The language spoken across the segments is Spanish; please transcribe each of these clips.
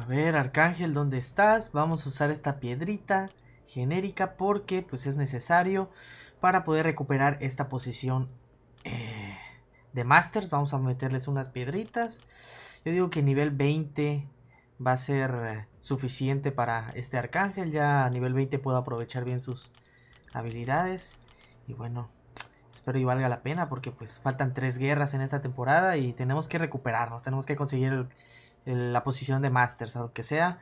A ver, Arcángel, ¿dónde estás? Vamos a usar esta piedrita genérica porque pues es necesario para poder recuperar esta posición eh, de Masters. Vamos a meterles unas piedritas. Yo digo que nivel 20 va a ser suficiente para este Arcángel. Ya a nivel 20 puedo aprovechar bien sus habilidades. Y bueno, espero y valga la pena porque pues faltan tres guerras en esta temporada y tenemos que recuperarnos. Tenemos que conseguir el la posición de Masters o lo que sea.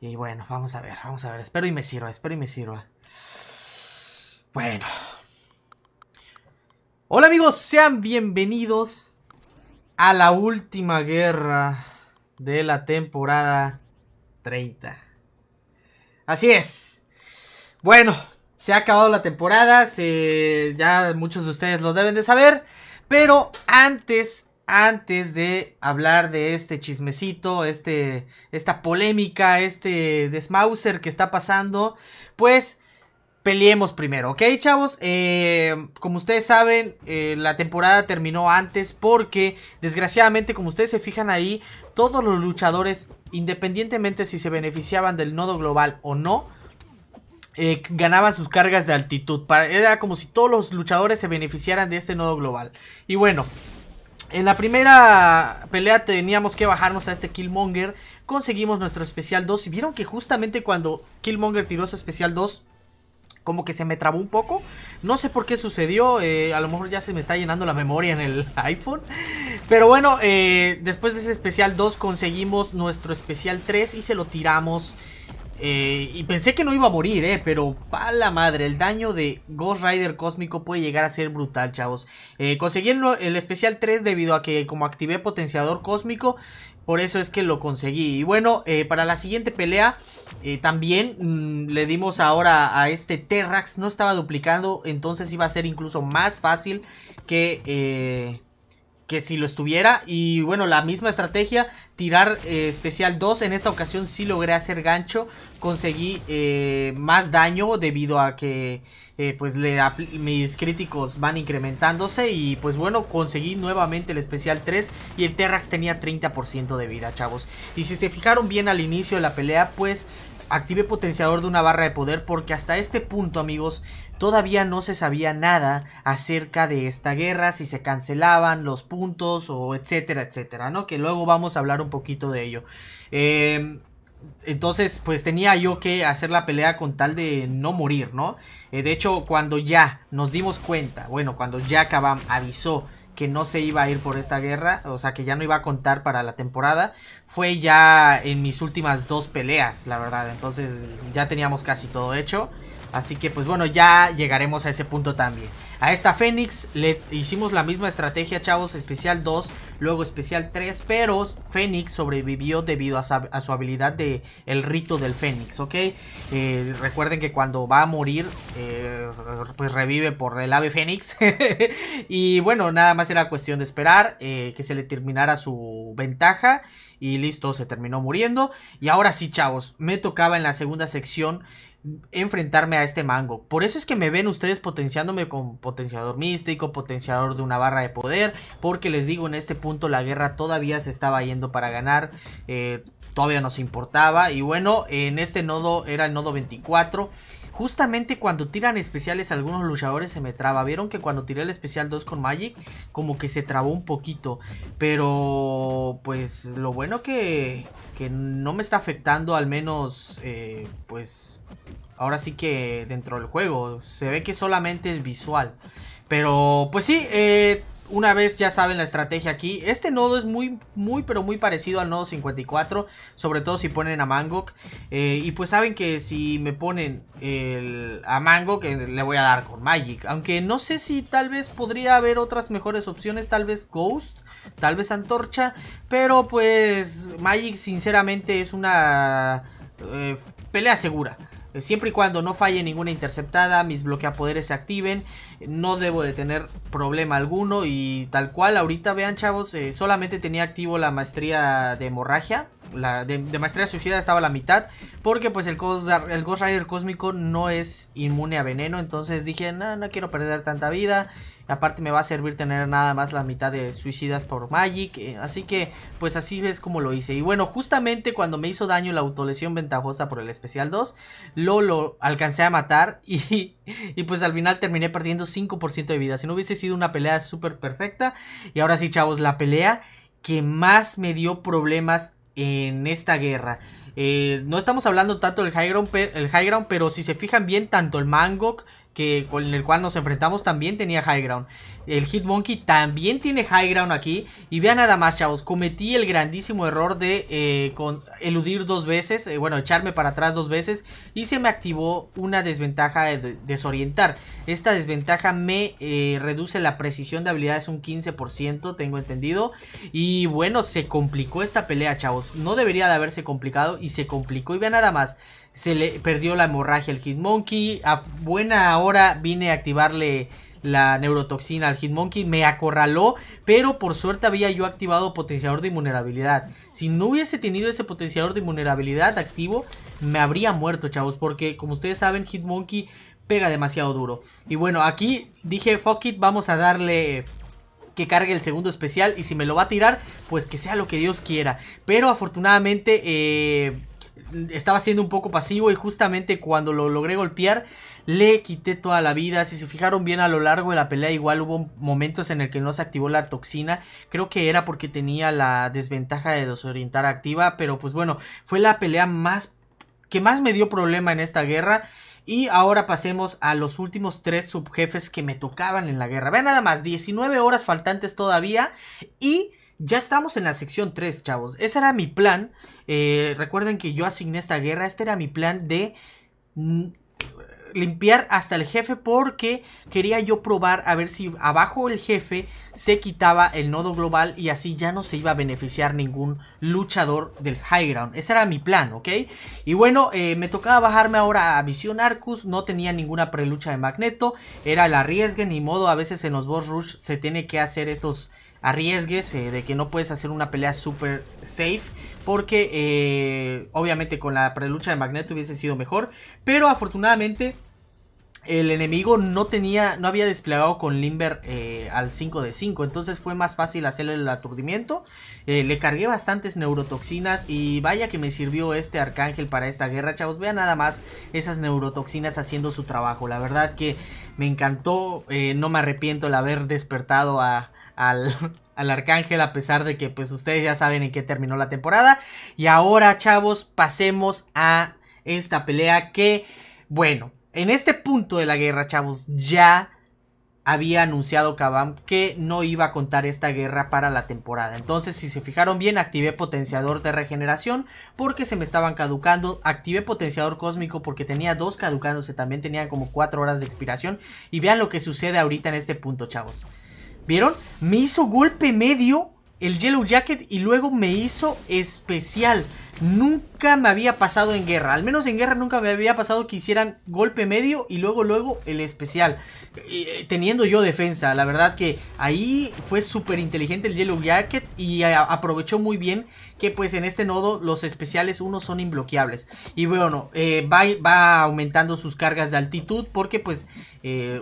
Y bueno, vamos a ver, vamos a ver. Espero y me sirva, espero y me sirva. Bueno. Hola amigos, sean bienvenidos a la última guerra de la temporada 30. Así es. Bueno, se ha acabado la temporada, ya muchos de ustedes lo deben de saber. Pero antes, antes de hablar de este chismecito, este, esta polémica, este desmauser que está pasando, pues peleemos primero, ¿ok, chavos? Eh, como ustedes saben, eh, la temporada terminó antes porque, desgraciadamente, como ustedes se fijan ahí, todos los luchadores, independientemente si se beneficiaban del nodo global o no, eh, ganaban sus cargas de altitud. Para, era como si todos los luchadores se beneficiaran de este nodo global. Y bueno, en la primera pelea teníamos que bajarnos a este Killmonger. Conseguimos nuestro especial 2. Y vieron que justamente cuando Killmonger tiró su especial 2, como que se me trabó un poco. No sé por qué sucedió. Eh, a lo mejor ya se me está llenando la memoria en el iPhone. Pero bueno, eh, después de ese especial 2 conseguimos nuestro especial 3 y se lo tiramos eh, y pensé que no iba a morir, eh, pero pa' la madre, el daño de Ghost Rider Cósmico puede llegar a ser brutal, chavos. Eh, conseguí el, especial 3 debido a que como activé potenciador cósmico, por eso es que lo conseguí. Y bueno, eh, para la siguiente pelea, también mm, le dimos ahora a este Terrax, no estaba duplicando, entonces iba a ser incluso más fácil que que si lo estuviera. Y bueno, la misma estrategia, tirar eh, especial 2. En esta ocasión sí logré hacer gancho. Conseguí eh, más daño debido a que eh, pues le mis críticos van incrementándose. Y pues bueno, conseguí nuevamente el especial 3. Y el Terrax tenía 30% de vida, chavos. Y si se fijaron bien al inicio de la pelea, pues active potenciador de una barra de poder porque hasta este punto amigos Todavía no se sabía nada acerca de esta guerra, si se cancelaban los puntos o etcétera, etcétera, ¿no? Que luego vamos a hablar un poquito de ello. Em, entonces, pues tenía yo que hacer la pelea con tal de no morir, ¿no? Eh, de hecho, cuando ya nos dimos cuenta, bueno, cuando ya Kabam avisó que no se iba a ir por esta guerra, o sea, que ya no iba a contar para la temporada, fue ya en mis últimas dos peleas, la verdad. Entonces, ya teníamos casi todo hecho. Así que pues bueno, ya llegaremos a ese punto también. A esta Fénix le hicimos la misma estrategia, chavos, especial 2, luego especial 3, pero Fénix sobrevivió debido a, su habilidad de el rito del Fénix, ¿ok? Eh, recuerden que cuando va a morir, eh, pues revive por el ave Fénix. y bueno, nada más era cuestión de esperar eh, que se le terminara su ventaja y listo, se terminó muriendo. Y ahora sí, chavos, me tocaba en la segunda sección enfrentarme a este mango. Por eso es que me ven ustedes potenciándome con potenciador místico, potenciador de una barra de poder, porque les digo, en este punto la guerra todavía se estaba yendo para ganar, eh, todavía nos importaba. Y bueno, en este nodo era el nodo 24. Justamente cuando tiran especiales algunos luchadores se me traba. Vieron que cuando tiré el especial 2 con Magic, como que se trabó un poquito. Pero pues lo bueno que, que no me está afectando al menos eh, pues ahora sí que dentro del juego. Se ve que solamente es visual. Pero pues sí, eh, una vez ya saben la estrategia aquí, este nodo es muy, muy, pero muy parecido al nodo 54, sobre todo si ponen a Mangok. Eh, y pues saben que si me ponen el, a Mangok, eh, le voy a dar con Magic. Aunque no sé si tal vez podría haber otras mejores opciones, tal vez Ghost, tal vez Antorcha. Pero pues Magic sinceramente es una eh, pelea segura. Siempre y cuando no falle ninguna interceptada, mis bloqueapoderes se activen, no debo de tener problema alguno y tal cual. Ahorita vean chavos, eh, solamente tenía activo la maestría de hemorragia, la de, maestría suicida estaba a la mitad, porque pues el, Ghost, el Ghost Rider cósmico no es inmune a veneno, entonces dije, no, no quiero perder tanta vida. Aparte me va a servir tener nada más la mitad de suicidas por Magic. Eh, así que pues así es como lo hice. Y bueno, justamente cuando me hizo daño la autolesión ventajosa por el especial 2, lo, lo alcancé a matar y, y pues al final terminé perdiendo 5% de vida. Si no hubiese sido una pelea súper perfecta. Y ahora sí, chavos, la pelea que más me dio problemas en esta guerra. Eh, no estamos hablando tanto del el high ground, pero si se fijan bien, tanto el Mangok que con el cual nos enfrentamos también tenía high ground. El Hitmonkey también tiene high ground aquí. Y vean nada más, chavos, cometí el grandísimo error de eh, eludir dos veces, eh, bueno, echarme para atrás dos veces y se me activó una desventaja de desorientar. Esta desventaja me eh, reduce la precisión de habilidades un 15%, tengo entendido. Y bueno, se complicó esta pelea, chavos. No debería de haberse complicado y se complicó. Y vean nada más se le perdió la hemorragia al Hitmonkey. A buena hora vine a activarle la neurotoxina al Hitmonkey. Me acorraló, pero por suerte había yo activado potenciador de vulnerabilidad. Si no hubiese tenido ese potenciador de vulnerabilidad activo, me habría muerto, chavos. Porque como ustedes saben, Hitmonkey pega demasiado duro. Y bueno, aquí dije, fuck it, vamos a darle que cargue el segundo especial. Y si me lo va a tirar, pues que sea lo que Dios quiera. Pero afortunadamente... Eh estaba siendo un poco pasivo y justamente cuando lo logré golpear le quité toda la vida. Si se fijaron bien a lo largo de la pelea igual hubo momentos en el que no se activó la toxina. Creo que era porque tenía la desventaja de desorientar activa, pero pues bueno, fue la pelea más que más me dio problema en esta guerra. Y ahora pasemos a los últimos tres subjefes que me tocaban en la guerra. Vean nada más, 19 horas faltantes todavía. Y ya estamos en la sección 3, chavos. Ese era mi plan. Eh, recuerden que yo asigné esta guerra. Este era mi plan de mm, limpiar hasta el jefe porque quería yo probar a ver si abajo el jefe se quitaba el nodo global y así ya no se iba a beneficiar ningún luchador del high ground. Ese era mi plan, ¿ok? Y bueno, eh, me tocaba bajarme ahora a Misión Arcus, no tenía ninguna prelucha de Magneto, era el arriesgue, ni modo, a veces en los boss rush se tiene que hacer estos arriesgues, eh, de que no puedes hacer una pelea super safe, porque eh, obviamente con la prelucha de Magneto hubiese sido mejor, pero afortunadamente el enemigo no tenía, no había desplegado con Limber eh, al 5 de 5, entonces fue más fácil hacerle el aturdimiento. le cargué bastantes neurotoxinas y vaya que me sirvió este arcángel para esta guerra, chavos. Vean nada más esas neurotoxinas haciendo su trabajo. La verdad que me encantó, no me arrepiento el haber despertado a, al, al arcángel a pesar de que pues ustedes ya saben en qué terminó la temporada. Y ahora chavos pasemos a esta pelea que bueno, en este punto de la guerra chavos ya había anunciado Kabam que no iba a contar esta guerra para la temporada. Entonces, si se fijaron bien, activé potenciador de regeneración porque se me estaban caducando. Activé potenciador cósmico porque tenía dos caducándose, también tenía como cuatro horas de expiración. Y vean lo que sucede ahorita en este punto, chavos. ¿Vieron? Me hizo golpe medio el Yellow Jacket y luego me hizo especial. Nunca me había pasado en guerra. Al menos en guerra nunca me había pasado que hicieran golpe medio y luego, luego el especial. Eh, teniendo yo defensa. La verdad que ahí fue súper inteligente el Yellow Jacket. Y eh, aprovechó muy bien que pues en este nodo los especiales uno son imbloqueables. Y bueno, eh, va, va, aumentando sus cargas de altitud. Porque pues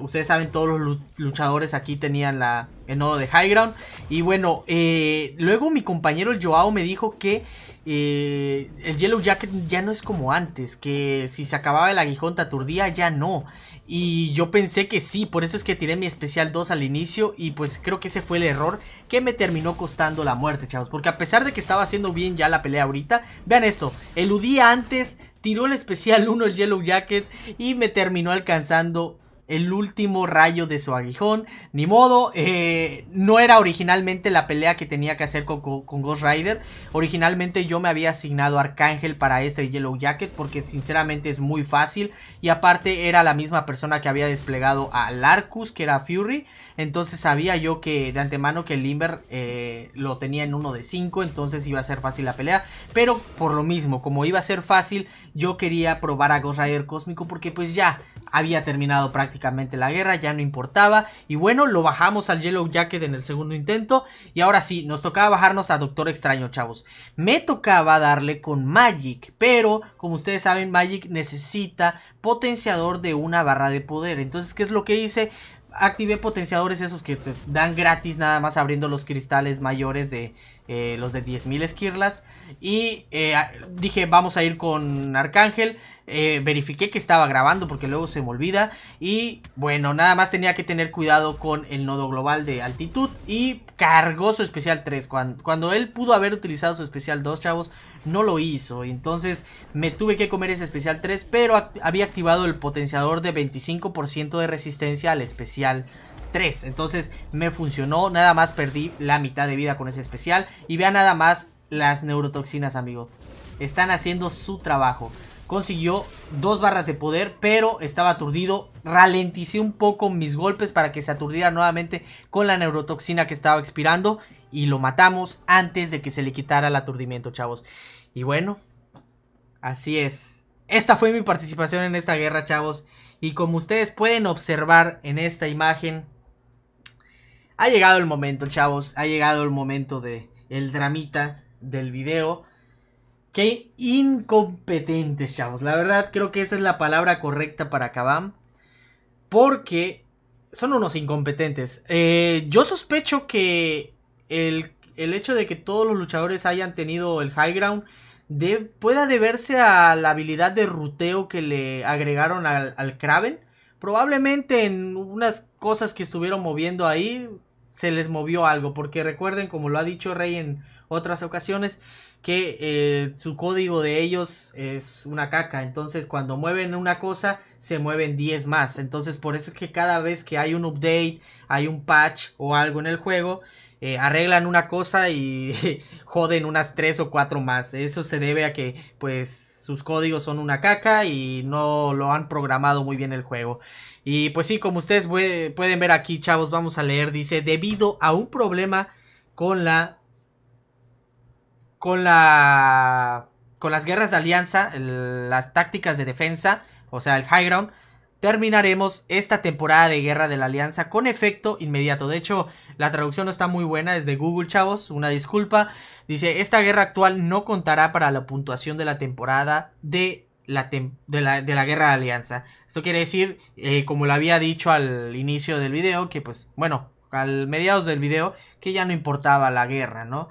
ustedes saben, todos los luchadores aquí tenían la, el nodo de high ground. Y bueno, luego mi compañero Joao me dijo que... Eh, el Yellow Jacket ya no es como antes, que si se acababa el aguijón taturdía ya no. Y yo pensé que sí, por eso es que tiré mi especial 2 al inicio y pues creo que ese fue el error que me terminó costando la muerte, chavos. Porque a pesar de que estaba haciendo bien ya la pelea ahorita, vean esto, eludí antes, tiró el especial 1 el Yellow Jacket y me terminó alcanzando el último rayo de su aguijón. Ni modo, eh, no era originalmente la pelea que tenía que hacer con, Ghost Rider. Originalmente yo me había asignado Arcángel para este Yellow Jacket porque sinceramente es muy fácil. Y aparte era la misma persona que había desplegado a Larkus, que era Fury. Entonces sabía yo que de antemano que Limber eh, lo tenía en uno de 5, entonces iba a ser fácil la pelea. Pero por lo mismo, como iba a ser fácil, yo quería probar a Ghost Rider Cósmico porque pues ya había terminado prácticamente prácticamente la guerra, ya no importaba. Y bueno, lo bajamos al Yellow Jacket en el segundo intento. Y ahora sí, nos tocaba bajarnos a Doctor Extraño, chavos. Me tocaba darle con Magic, pero como ustedes saben, Magic necesita potenciador de una barra de poder. Entonces, ¿qué es lo que hice? activé potenciadores esos que te dan gratis nada más abriendo los cristales mayores de eh, los de 10.000 esquirlas. Y eh, dije, vamos a ir con Arcángel. Eh, verifiqué que estaba grabando porque luego se me olvida. Y bueno, nada más tenía que tener cuidado con el nodo global de altitud. Y cargó su especial 3. Cuando, cuando él pudo haber utilizado su especial 2, chavos, no lo hizo. Entonces me tuve que comer ese especial 3, pero había activado el potenciador de 25% de resistencia al especial 3. Entonces me funcionó, nada más perdí la mitad de vida con ese especial. Y vean nada más las neurotoxinas, amigo... Están haciendo su trabajo consiguió dos barras de poder, pero estaba aturdido. Ralenticé un poco mis golpes para que se aturdiera nuevamente con la neurotoxina que estaba expirando. Y lo matamos antes de que se le quitara el aturdimiento, chavos. Y bueno, así es. Esta fue mi participación en esta guerra, chavos. Y como ustedes pueden observar en esta imagen, ha llegado el momento, chavos. Ha llegado el momento de el dramita del video. Qué incompetentes, chavos. La verdad, creo que esa es la palabra correcta para Kabam. Porque son unos incompetentes. Eh, yo sospecho que el, hecho de que todos los luchadores hayan tenido el high ground de, pueda deberse a la habilidad de ruteo que le agregaron al, al Kraven. Probablemente en unas cosas que estuvieron moviendo ahí se les movió algo. Porque recuerden, como lo ha dicho Rey en otras ocasiones, que eh, su código de ellos es una caca. Entonces, cuando mueven una cosa, se mueven 10 más. Entonces, por eso es que cada vez que hay un update, hay un patch o algo en el juego, eh, arreglan una cosa y joden unas 3 o 4 más. Eso se debe a que, pues, sus códigos son una caca y no lo han programado muy bien el juego. Y pues sí, como ustedes pueden ver aquí, chavos, vamos a leer. Dice, debido a un problema con la con la con las guerras de alianza, las tácticas de defensa, o sea, el high ground, terminaremos esta temporada de guerra de la alianza con efecto inmediato. De hecho, la traducción no está muy buena, es de Google, chavos, una disculpa. Dice, esta guerra actual no contará para la puntuación de la temporada de la, de, la guerra de alianza. Esto quiere decir, eh, como lo había dicho al inicio del video, que pues, bueno, al mediados del video, que ya no importaba la guerra, ¿no?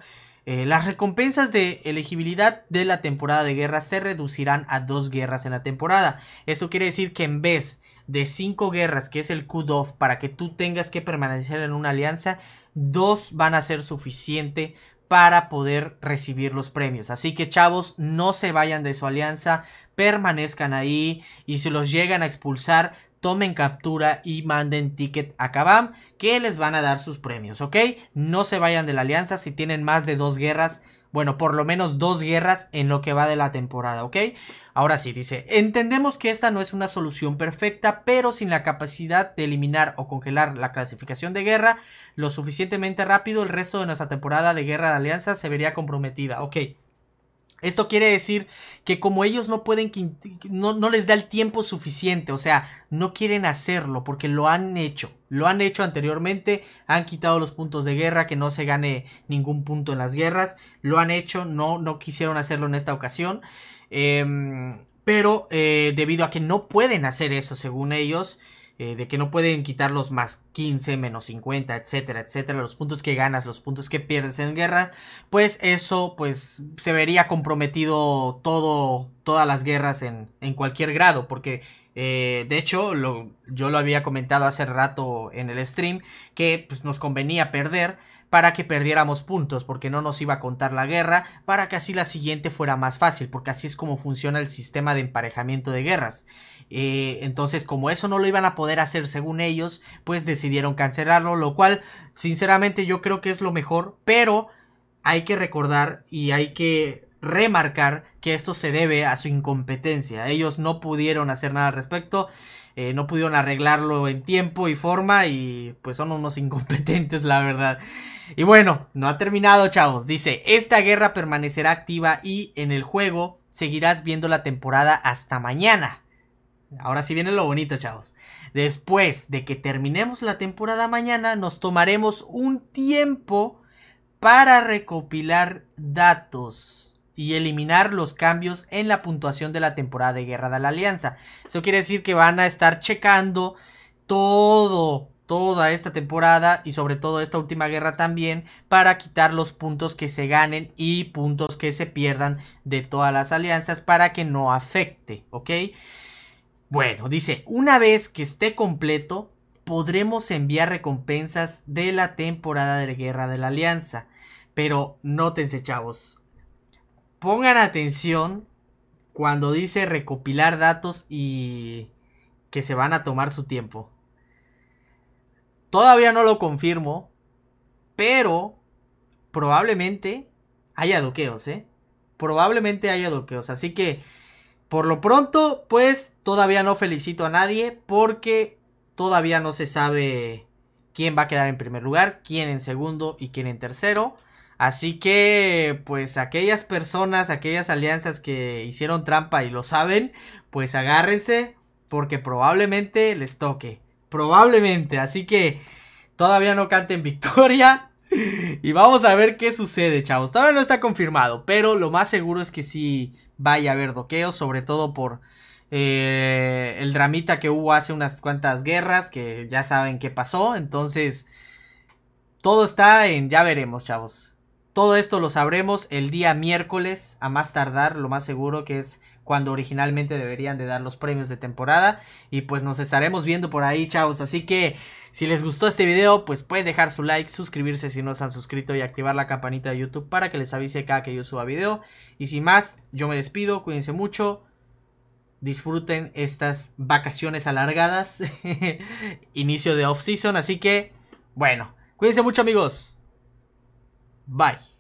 Eh, las recompensas de elegibilidad de la temporada de guerra se reducirán a dos guerras en la temporada. Eso quiere decir que en vez de cinco guerras, que es el cut-off, para que tú tengas que permanecer en una alianza, dos van a ser suficiente para poder recibir los premios. Así que chavos, no se vayan de su alianza, permanezcan ahí y si los llegan a expulsar, tomen captura y manden ticket a Kabam, que les van a dar sus premios, ¿ok? No se vayan de la alianza si tienen más de dos guerras bueno, por lo menos dos guerras en lo que va de la temporada, ¿ok? Ahora sí, dice, entendemos que esta no es una solución perfecta, pero sin la capacidad de eliminar o congelar la clasificación de guerra lo suficientemente rápido, el resto de nuestra temporada de guerra de alianza se vería comprometida, ¿ok? Esto quiere decir que como ellos no pueden, no, no, les da el tiempo suficiente, o sea, no quieren hacerlo porque lo han hecho, lo han hecho anteriormente, han quitado los puntos de guerra, que no se gane ningún punto en las guerras, lo han hecho, no, no quisieron hacerlo en esta ocasión, em, pero eh, debido a que no pueden hacer eso según ellos, eh, de que no pueden quitar los más 15, menos 50, etcétera, etcétera, los puntos que ganas, los puntos que pierdes en guerra, pues eso pues se vería comprometido todo, todas las guerras en, cualquier grado, porque eh, de hecho, yo lo había comentado hace rato en el stream, que pues, nos convenía perder para que perdiéramos puntos, porque no nos iba a contar la guerra, para que así la siguiente fuera más fácil, porque así es como funciona el sistema de emparejamiento de guerras. Eh, entonces, como eso no lo iban a poder hacer según ellos, pues decidieron cancelarlo, lo cual, sinceramente, yo creo que es lo mejor, pero hay que recordar y hay que remarcar que esto se debe a su incompetencia. Ellos no pudieron hacer nada al respecto. Eh, no pudieron arreglarlo en tiempo y forma y pues son unos incompetentes la verdad. Y bueno, no ha terminado chavos, dice, esta guerra permanecerá activa y en el juego seguirás viendo la temporada hasta mañana. Ahora sí viene lo bonito, chavos. Después de que terminemos la temporada mañana, nos tomaremos un tiempo para recopilar datos y eliminar los cambios en la puntuación de la temporada de Guerra de la Alianza. Eso quiere decir que van a estar checando todo, toda esta temporada y sobre todo esta última guerra también para quitar los puntos que se ganen y puntos que se pierdan de todas las alianzas para que no afecte, ¿ok? Bueno, dice, una vez que esté completo, podremos enviar recompensas de la temporada de guerra de la alianza. Pero no nótense, chavos, pongan atención cuando dice recopilar datos y que se van a tomar su tiempo. Todavía no lo confirmo, pero probablemente haya doqueos, ¿eh? Probablemente haya doqueos, así que por lo pronto, pues todavía no felicito a nadie porque todavía no se sabe quién va a quedar en primer lugar, quién en segundo y quién en tercero. Así que, pues aquellas personas, aquellas alianzas que hicieron trampa y lo saben, pues agárrense porque probablemente les toque. Probablemente. Así que todavía no canten victoria. Y vamos a ver qué sucede, chavos. Todavía no está confirmado, pero lo más seguro es que sí vaya a haber doqueos, sobre todo por eh, el dramita que hubo hace unas cuantas guerras, que ya saben qué pasó. Entonces, todo está en ya veremos, chavos. Todo esto lo sabremos el día miércoles, a más tardar, lo más seguro que es cuando originalmente deberían de dar los premios de temporada. Y pues nos estaremos viendo por ahí, chavos. Así que si les gustó este video, pues pueden dejar su like, suscribirse si no se han suscrito y activar la campanita de YouTube para que les avise cada que yo suba video. Y sin más, yo me despido, cuídense mucho. Disfruten estas vacaciones alargadas. Inicio de off-season, así que bueno, cuídense mucho amigos. Bye.